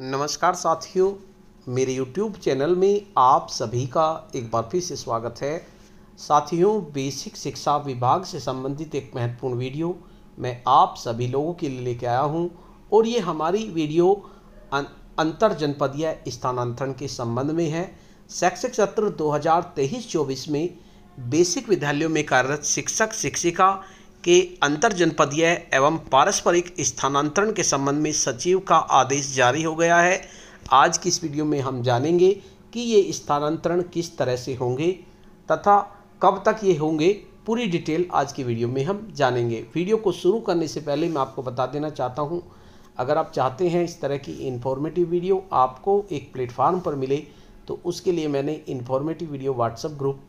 नमस्कार साथियों मेरे YouTube चैनल में आप सभी का एक बार फिर से स्वागत है साथियों बेसिक शिक्षा विभाग से संबंधित एक महत्वपूर्ण वीडियो मैं आप सभी लोगों के लिए लेके आया हूं और ये हमारी वीडियो अं-, अंतर जनपदीय स्थानांतरण के संबंध में है शैक्षिक सत्र 2023-24 में बेसिक विद्यालयों में कार्यरत शिक्षक शिक्षिका के अंतर जनपदीय एवं पारस्परिक स्थानांतरण के संबंध में सचिव का आदेश जारी हो गया है आज की इस वीडियो में हम जानेंगे कि ये स्थानांतरण किस तरह से होंगे तथा कब तक ये होंगे पूरी डिटेल आज की वीडियो में हम जानेंगे वीडियो को शुरू करने से पहले मैं आपको बता देना चाहता हूँ अगर आप चाहते हैं इस तरह की इन्फॉर्मेटिव वीडियो आपको एक प्लेटफार्म पर मिले तो उसके लिए मैंने इन्फॉर्मेटिव वीडियो व्हाट्सअप ग्रुप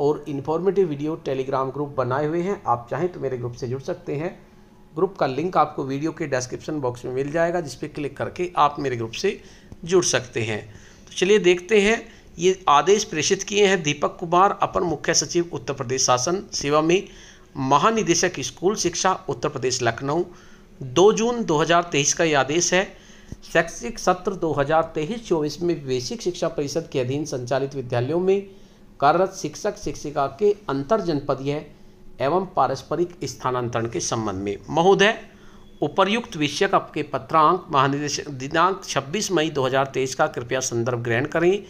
और इन्फॉर्मेटिव वीडियो टेलीग्राम ग्रुप बनाए हुए हैं आप चाहें तो मेरे ग्रुप से जुड़ सकते हैं ग्रुप का लिंक आपको वीडियो के डिस्क्रिप्शन बॉक्स में मिल जाएगा जिस पर क्लिक करके आप मेरे ग्रुप से जुड़ सकते हैं तो चलिए देखते हैं ये आदेश प्रेषित किए हैं दीपक कुमार अपर मुख्य सचिव उत्तर प्रदेश शासन सेवा में महानिदेशक स्कूल शिक्षा उत्तर प्रदेश लखनऊ 2 जून 2023 का ये आदेश है शैक्षिक सत्र 2023-24 में बेसिक शिक्षा परिषद के अधीन संचालित विद्यालयों में कार्यरत शिक्षक शिक्षिका के अंतर जनपदीय एवं पारस्परिक स्थानांतरण के संबंध में महोदय उपर्युक्त विषयक आपके पत्रांक महानिदेशक दिनांक 26 मई 2023 का कृपया संदर्भ ग्रहण करें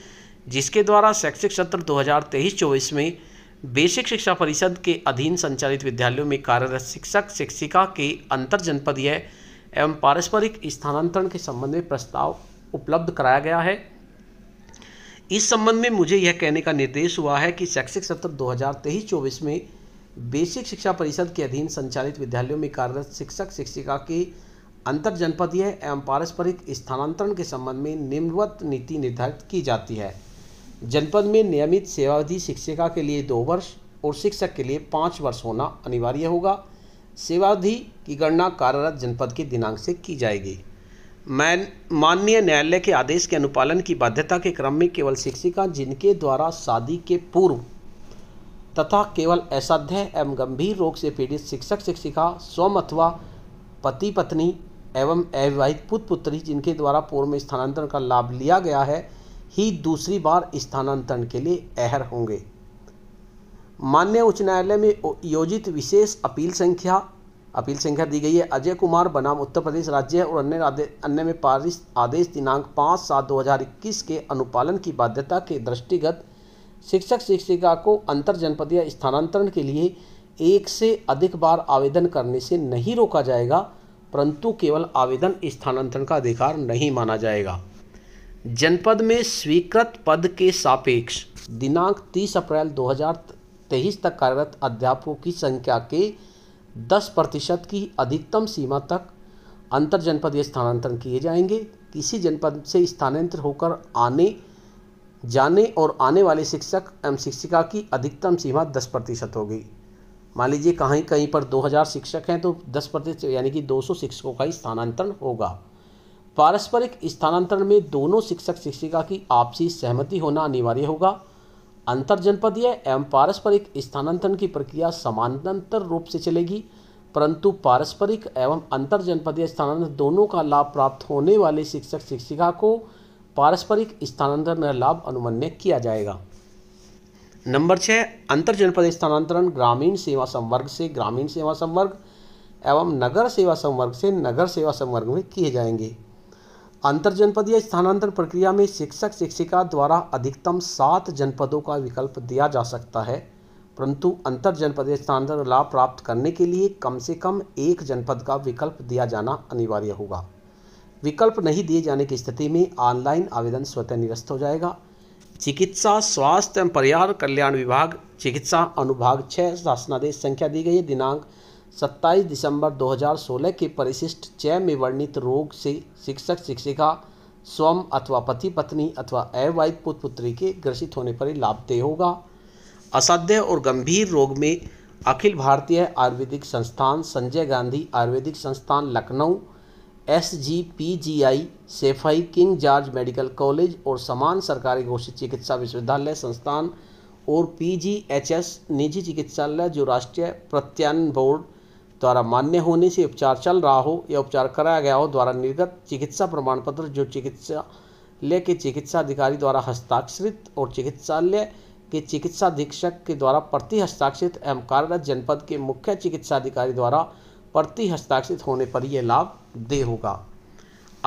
जिसके द्वारा शैक्षिक सत्र 2023-24 में बेसिक शिक्षा परिषद के अधीन संचालित विद्यालयों में कार्यरत शिक्षक शिक्षिका के अंतर जनपदीय एवं पारस्परिक स्थानांतरण के संबंध में प्रस्ताव उपलब्ध कराया गया है इस संबंध में मुझे यह कहने का निर्देश हुआ है कि शैक्षिक सत्र 2023-24 में बेसिक शिक्षा परिषद के अधीन संचालित विद्यालयों में कार्यरत शिक्षक शिक्षिका के अंतर जनपदीय एवं पारस्परिक स्थानांतरण के संबंध में निम्नवत नीति निर्धारित की जाती है जनपद में नियमित सेवावधि शिक्षिका के लिए दो वर्ष और शिक्षक के लिए पाँच वर्ष होना अनिवार्य होगा सेवावधि की गणना कार्यरत जनपद के दिनांक से की जाएगी मैं माननीय न्यायालय के आदेश के अनुपालन की बाध्यता के क्रम में केवल शिक्षिका जिनके द्वारा शादी के पूर्व तथा केवल असाध्य एवं गंभीर रोग से पीड़ित शिक्षक शिक्षिका स्वम अथवा पति पत्नी एवं अविवाहित पुत्र पुत्री जिनके द्वारा पूर्व में स्थानांतरण का लाभ लिया गया है ही दूसरी बार स्थानांतरण के लिए अहर होंगे मान्य उच्च न्यायालय में योजित विशेष अपील संख्या अपील संख्या दी गई है अजय कुमार बनाम उत्तर प्रदेश राज्य और अन्य अन्य में पारित आदेश दिनांक पाँच सात दो हज़ार इक्कीस के अनुपालन की बाध्यता के दृष्टिगत शिक्षक शिक्षिका को अंतर जनपदीय स्थानांतरण के लिए एक से अधिक बार आवेदन करने से नहीं रोका जाएगा परंतु केवल आवेदन स्थानांतरण का अधिकार नहीं माना जाएगा जनपद में स्वीकृत पद के सापेक्ष दिनांक 30 अप्रैल 2023 तक कार्यरत अध्यापकों की संख्या के 10 प्रतिशत की अधिकतम सीमा तक अंतर जनपद स्थानांतरण किए जाएंगे किसी जनपद से स्थानांतरित होकर आने जाने और आने वाले शिक्षक एवं शिक्षिका की अधिकतम सीमा 10 प्रतिशत होगी मान लीजिए कहीं कहीं पर 2000 शिक्षक हैं तो 10 प्रतिशत यानी कि 200 शिक्षकों का स्थानांतरण होगा पारस्परिक स्थानांतरण में दोनों शिक्षक शिक्षिका की आपसी सहमति होना अनिवार्य होगा अंतर जनपदीय एवं पारस्परिक स्थानांतरण की प्रक्रिया समानांतर रूप से चलेगी परंतु पारस्परिक एवं अंतर जनपदीय स्थानांतरण दोनों का लाभ प्राप्त होने वाले शिक्षक शिक्षिका को पारस्परिक स्थानांतरण का लाभ अनुमन्य किया जाएगा नंबर छः जनपद स्थानांतरण ग्रामीण सेवा संवर्ग से ग्रामीण सेवा संवर्ग एवं नगर सेवा संवर्ग से नगर सेवा संवर्ग में किए जाएंगे अंतर जनपदीय स्थानांतरण प्रक्रिया में शिक्षक शिक्षिका द्वारा अधिकतम सात जनपदों का विकल्प दिया जा सकता है परंतु अंतर जनपदीय स्थानांतरण लाभ प्राप्त करने के लिए कम से कम एक जनपद का विकल्प दिया जाना अनिवार्य होगा विकल्प नहीं दिए जाने की स्थिति में ऑनलाइन आवेदन स्वतः निरस्त हो जाएगा चिकित्सा स्वास्थ्य एवं परिवार कल्याण विभाग चिकित्सा अनुभाग छः शासनादेश संख्या दी गई है दिनांक 27 दिसंबर 2016 के परिशिष्ट चय में वर्णित रोग से शिक्षक शिक्षिका स्वयं अथवा पति पत्नी अथवा अवैध पुत्र पुत्री के ग्रसित होने पर लाभदेह होगा असाध्य और गंभीर रोग में अखिल भारतीय आयुर्वेदिक संस्थान संजय गांधी आयुर्वेदिक संस्थान Lucknow S G P G I Saifai King George Medical College और समान सरकारी घोषित चिकित्सा विश्वविद्यालय संस्थान और पी जी एच एस निजी चिकित्सालय जो राष्ट्रीय प्रत्यायन बोर्ड द्वारा मान्य होने से उपचार चल रहा हो या उपचार कराया गया हो द्वारा निर्गत चिकित्सा प्रमाण पत्र जो चिकित्सा ले के चिकित्सा अधिकारी द्वारा हस्ताक्षरित और चिकित्सालय के चिकित्सा अधीक्षक के द्वारा प्रति हस्ताक्षरित एवं कार्यरत जनपद के मुख्य चिकित्सा अधिकारी द्वारा प्रति हस्ताक्षरित होने पर यह लाभ दे होगा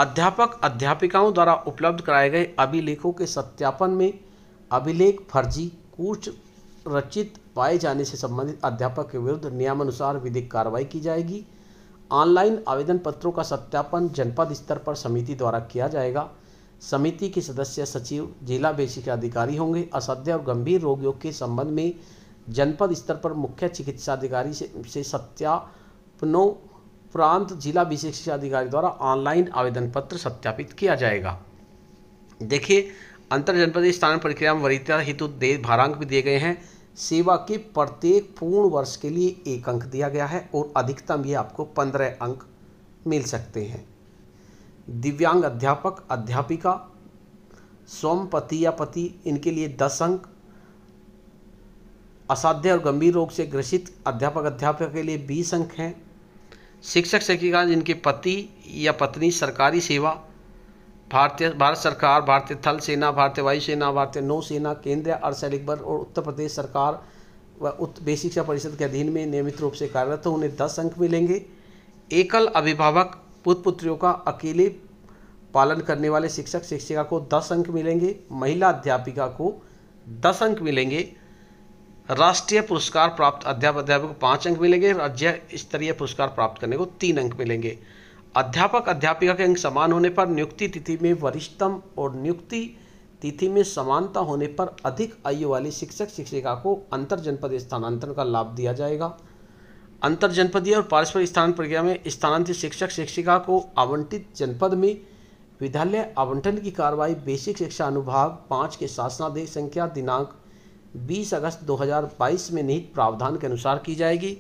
अध्यापक अध्यापिकाओं द्वारा उपलब्ध कराए गए अभिलेखों के सत्यापन में अभिलेख फर्जी कूच रचित पाए जाने से संबंधित अध्यापक के विरुद्ध नियमानुसार विधिक कार्रवाई की जाएगी ऑनलाइन आवेदन पत्रों का सत्यापन जनपद स्तर पर समिति द्वारा किया जाएगा समिति के सदस्य सचिव जिला बेसिक अधिकारी होंगे असाध्य और गंभीर रोगियों के संबंध में जनपद स्तर पर मुख्य चिकित्सा अधिकारी से, से प्रांत जिला विशेष अधिकारी द्वारा ऑनलाइन आवेदन पत्र सत्यापित किया जाएगा देखिए अंतर जनपद स्थान प्रक्रिया में वरीयता हेतु भारांक भी दिए गए हैं सेवा के प्रत्येक पूर्ण वर्ष के लिए एक अंक दिया गया है और अधिकतम ये आपको पंद्रह अंक मिल सकते हैं दिव्यांग अध्यापक अध्यापिका स्वयं पति या पति इनके लिए दस अंक असाध्य और गंभीर रोग से ग्रसित अध्यापक अध्यापक के लिए बीस अंक हैं शिक्षक शिक्षिका जिनके पति या पत्नी सरकारी सेवा भारतीय भारत सरकार भारतीय थल सेना भारतीय वायुसेना भारतीय नौसेना केंद्रीय अर्धसैनिक बल और उत्तर प्रदेश सरकार व उत्तर बेसिक शिक्षा परिषद के अधीन में नियमित रूप से कार्यरत हो उन्हें दस अंक मिलेंगे एकल अभिभावक पुत्र पुत्रियों का अकेले पालन करने वाले शिक्षक शिक्षिका को दस अंक मिलेंगे महिला अध्यापिका को दस अंक मिलेंगे राष्ट्रीय पुरस्कार प्राप्त अध्यापक अध्यापक को पाँच अंक मिलेंगे राज्य स्तरीय पुरस्कार प्राप्त करने को तीन अंक मिलेंगे अध्यापक अध्यापिका के अंक समान होने पर नियुक्ति तिथि में वरिष्ठतम और नियुक्ति तिथि में समानता होने पर अधिक आयु वाली शिक्षक शिक्षिका को अंतर जनपद स्थानांतरण का लाभ दिया जाएगा अंतर जनपदीय और पारस्परिक स्थान प्रक्रिया में स्थानांतरित शिक्षक शिक्षिका को आवंटित जनपद में विद्यालय आवंटन की कार्रवाई बेसिक शिक्षा अनुभाग पाँच के शासनादेश संख्या दिनांक 20 अगस्त 2022 में निहित प्रावधान के अनुसार की जाएगी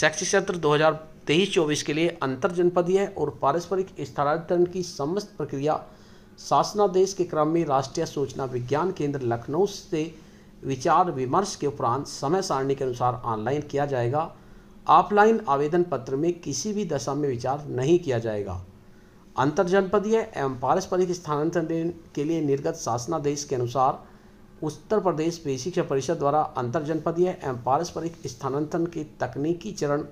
शैक्षिक सत्र तेईस चौबीस के लिए अंतर जनपदीय और पारस्परिक स्थानांतरण की समस्त प्रक्रिया शासनादेश के क्रम में राष्ट्रीय सूचना विज्ञान केंद्र लखनऊ से विचार विमर्श के उपरांत समय सारणी के अनुसार ऑनलाइन किया जाएगा ऑफलाइन आवेदन पत्र में किसी भी दशा में विचार नहीं किया जाएगा अंतर जनपदीय एवं पारस्परिक स्थानांतरण के लिए निर्गत शासनादेश के अनुसार उत्तर प्रदेश बेसिक शिक्षा परिषद द्वारा अंतर जनपदीय एवं पारस्परिक स्थानांतरण के तकनीकी चरण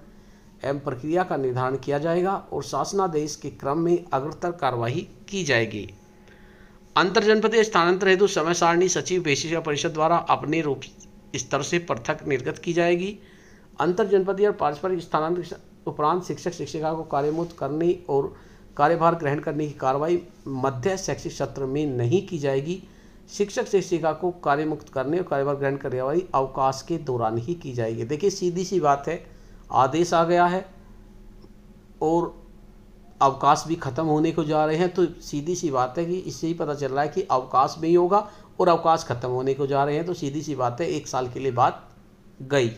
एवं प्रक्रिया का निर्धारण किया जाएगा और शासनादेश के क्रम में अग्रतर कार्यवाही की जाएगी अंतर जनपदीय स्थानांतर हेतु समय सारणी सचिव विशेषा परिषद द्वारा अपने रूप स्तर से पृथक निर्गत की जाएगी अंतर जनपदीय और पारस्परिक स्थानांतर उपरांत शिक्षक शिक्षिका को कार्यमुक्त करने और कार्यभार ग्रहण करने की कार्रवाई मध्य शैक्षिक सत्र में नहीं की जाएगी शिक्षक शिक्षिका को कार्यमुक्त करने और कार्यभार ग्रहण करने वाली अवकाश के दौरान ही की जाएगी देखिए सीधी सी बात है आदेश आ गया है और अवकाश भी ख़त्म होने को जा रहे हैं तो सीधी सी बात है कि इससे ही पता चल रहा है कि अवकाश में ही होगा और अवकाश ख़त्म होने को जा रहे हैं तो सीधी सी बात है एक साल के लिए बात गई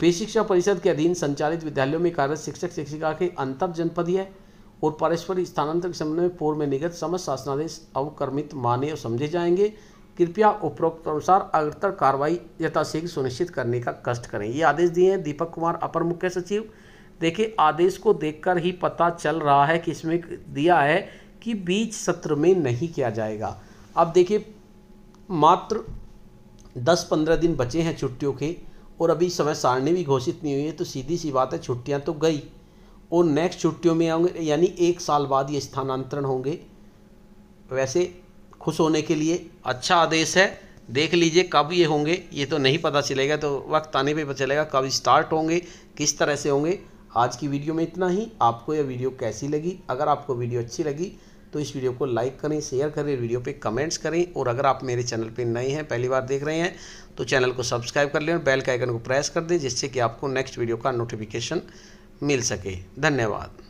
पे शिक्षा परिषद के अधीन संचालित विद्यालयों में कार्यरत शिक्षक शिक्षिका के अंतर जनपदीय और पारस्परिक स्थानांतर के संबंध में पूर्व में निगत समस्त शासनादेश अवकर्मित माने और समझे जाएंगे कृपया उपरोक्त अनुसार अग्रतर कार्रवाई यथाशीघ्र सुनिश्चित करने का कष्ट करें ये आदेश दिए हैं दीपक कुमार अपर मुख्य सचिव देखिए आदेश को देखकर ही पता चल रहा है कि इसमें दिया है कि बीच सत्र में नहीं किया जाएगा अब देखिए मात्र दस पंद्रह दिन बचे हैं छुट्टियों के और अभी समय सारणी भी घोषित नहीं हुई है तो सीधी सी बात है छुट्टियां तो गई और नेक्स्ट छुट्टियों में आएंगे यानी एक साल बाद ये स्थानांतरण होंगे वैसे खुश होने के लिए अच्छा आदेश है देख लीजिए कब ये होंगे ये तो नहीं पता चलेगा तो वक्त आने पे पता चलेगा कब स्टार्ट होंगे किस तरह से होंगे आज की वीडियो में इतना ही आपको यह वीडियो कैसी लगी अगर आपको वीडियो अच्छी लगी तो इस वीडियो को लाइक करें शेयर करें वीडियो पे कमेंट्स करें और अगर आप मेरे चैनल पे नए हैं पहली बार देख रहे हैं तो चैनल को सब्सक्राइब कर लें और बेल के आइकन को प्रेस कर दें जिससे कि आपको नेक्स्ट वीडियो का नोटिफिकेशन मिल सके धन्यवाद